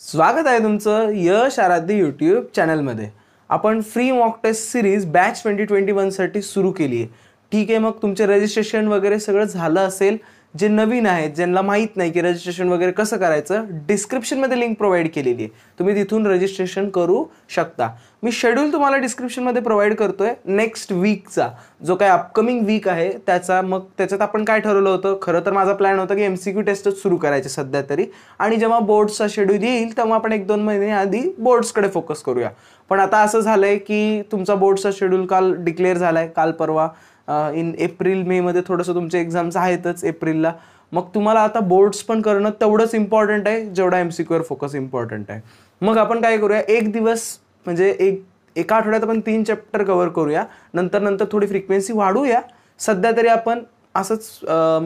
स्वागत आहे तुमचं यश आराध्य यूट्यूब चॅनलमध्ये आपण free mock test series batch twenty twenty वनसाठी सुरू केली आहे ठीक आहे मग तुमचे रजिस्ट्रेशन वगैरे सगळं झालं असेल जे नवीन आहेत ज्यांना माहीत नाही की रजिस्ट्रेशन वगैरे कसं करायचं डिस्क्रिप्शनमध्ये लिंक प्रोव्हाइड केलेली आहे तुम्ही तिथून रजिस्ट्रेशन करू शकता मी शेड्यूल तुम्हाला डिस्क्रिप्शनमध्ये प्रोव्हाइड करतोय नेक्स्ट वीकचा जो काय अपकमिंग वीक आहे त्याचा मग त्याच्यात आपण काय ठरवलं होतं खरं तर माझा प्लॅन होता की एम सी क्यू टेस्टच सुरू करायचे सध्या तरी आणि जेव्हा बोर्ड्सचा शेड्यूल येईल तेव्हा आपण एक दोन महिने आधी बोर्ड्सकडे फोकस करूया पण आता असं झालंय की तुमचा बोर्डचा शेड्यूल काल डिक्लेअर झालाय काल परवा इन एप्रिल मेमध्ये थोडंसं तुमचे एक्झाम्स आहेतच एप्रिलला मग तुम्हाला आता बोर्ड्स पण करणं तेवढंच इम्पॉर्टंट आहे जेवढा एम सी फोकस इम्पॉर्टंट आहे मग आपण काय करूया एक दिवस म्हणजे एक एका आठवड्यात आपण तीन चॅप्टर कवर करूया नंतर नंतर थोडी फ्रिक्वेन्सी वाढूया सध्या तरी आपण असंच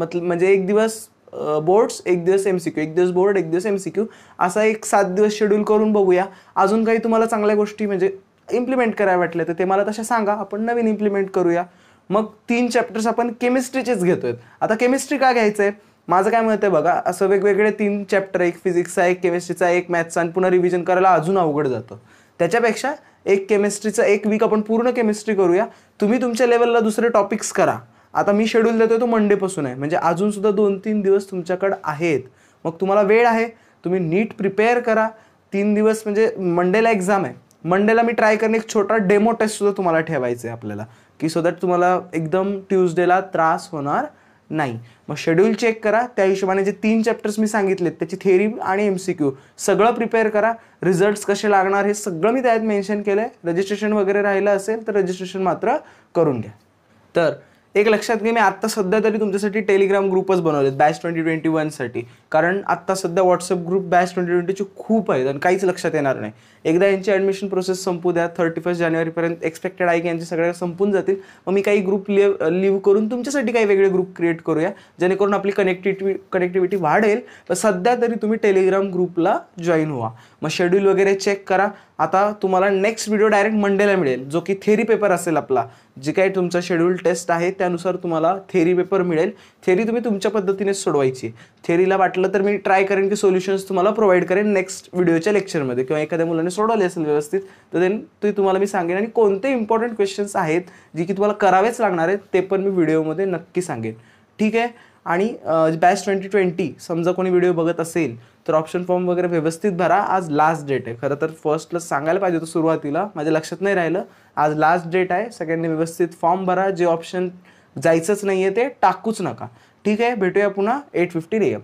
मतलब म्हणजे एक दिवस बोर्ड्स एक दिवस एम सी क्यू एक दिवस बोर्ड एक दिवस एम सी क्यू असा एक सात दिवस शेड्यूल करून बघूया अजून काही तुम्हाला चांगल्या गोष्टी म्हणजे इम्प्लिमेंट करायला वाटल्या तर ते मला तशा सांगा आपण नवीन इम्प्लिमेंट करूया मग तीन चॅप्टर्स आपण केमिस्ट्रीचेच घेतोय आता केमिस्ट्री का घ्यायचं आहे माझं काय म्हणत आहे बघा असं वेगवेगळे तीन चॅप्टर एक फिजिक्सचा एक केमिस्ट्रीचा एक मॅथ्सचा आणि पुन्हा रिव्हिजन करायला अजून अवघड जातं त्याच्यापेक्षा एक केमिस्ट्रीचा एक वीक आपण पूर्ण केमिस्ट्री करूया तुम्ही तुमच्या लेवलला दुसरे टॉपिक्स करा आता मी शेड्यूल देतोय तो मंडेपासून आहे म्हणजे अजूनसुद्धा दोन तीन दिवस तुमच्याकडं आहेत मग तुम्हाला वेळ आहे तुम्ही नीट प्रिपेअर करा तीन दिवस म्हणजे मंडेला एक्झाम आहे मंडेला मी ट्राय करणे एक छोटा डेमो टेस्टसुद्धा तुम्हाला ठेवायचं आहे आपल्याला की सो दॅट तुम्हाला एकदम ट्यूजडेला त्रास होणार नाही मग शेड्यूल चेक करा त्या हिशोबाने जे तीन चॅप्टर्स मी सांगितलेत त्याची थेरी आणि एम सी क्यू सगळं प्रिपेअर करा रिझल्ट्स कसे लागणार हे सगळं मी त्यात मेन्शन केलं आहे रजिस्ट्रेशन वगैरे राहिलं असेल तर रजिस्ट्रेशन मात्र करून घ्या तर एक लक्षात घे मी आत्ता सध्या तरी तुमच्यासाठी टेलिग्राम ग्रुपच बनवलेत बॅच ट्वेंटी ट्वेंटी वनसाठी कारण आत्ता सध्या व्हॉट्सअप ग्रुप बॅच ट्वेंटी ट्वेंटीची खूप आहेत आणि काहीच लक्षात येणार नाही एकदा यांची ॲडमिशन प्रोसेस संपू द्या थर्टी फर्स्ट जानेवारीपर्यंत एक्सपेक्टेड आहे की यांचे सगळ्या संपून जातील मग मी काही ग्रुप लिव लिव्ह करून तुमच्यासाठी काही वेगळे ग्रुप क्रिएट करूया जेणेकरून आपली कनेक्टिव्हिटी कनेक्टिव्हिटी वाढेल तर सध्या तरी तुम्ही टेलिग्राम ग्रुपला जॉईन व्हा मग शेड्यूल वगैरे चेक करा आता तुम्हाला नेक्स्ट व्हिडिओ डायरेक्ट मंडेला मिळेल जो की थेरी पेपर असेल आपला जे काही तुमचा शेड्यूल टेस्ट आहे त्यानुसार तुम्हाला थेरी पेपर मिळेल थेरी तुम्ही तुमच्या पद्धतीने सोडवायची थेरीला वाटलं तर मी ट्राय करेन की सोल्युशन्स तुम्हाला प्रोव्हाइड करेन नेक्स्ट व्हिडिओच्या लेक्चरमध्ये किंवा एखाद्या मुलाने सोडवले असेल व्यवस्थित तर देन ते तुम्हाला मी सांगेन आणि कोणते इम्पॉर्टंट क्वेश्चन्स आहेत जे की तुम्हाला करावेच लागणार आहेत ते पण मी व्हिडिओमध्ये नक्की सांगेन ठीक आहे आणि बॅच ट्वेंटी ट्वेंटी समजा कोणी व्हिडिओ बघत असेल तर ऑप्शन फॉर्म वगैरे व्यवस्थित भरा आज लास्ट डेट आहे खरं तर फर्स्टला सांगायला पाहिजे होतं सुरुवातीला माझ्या लक्षात नाही राहिलं आज लास्ट डेट आहे सगळ्यांनी व्यवस्थित फॉर्म भरा जे ऑप्शन जायचंच नाहीये ते टाकूच नका ठीक आहे भेटूया पुन्हा एट फिफ्टी एम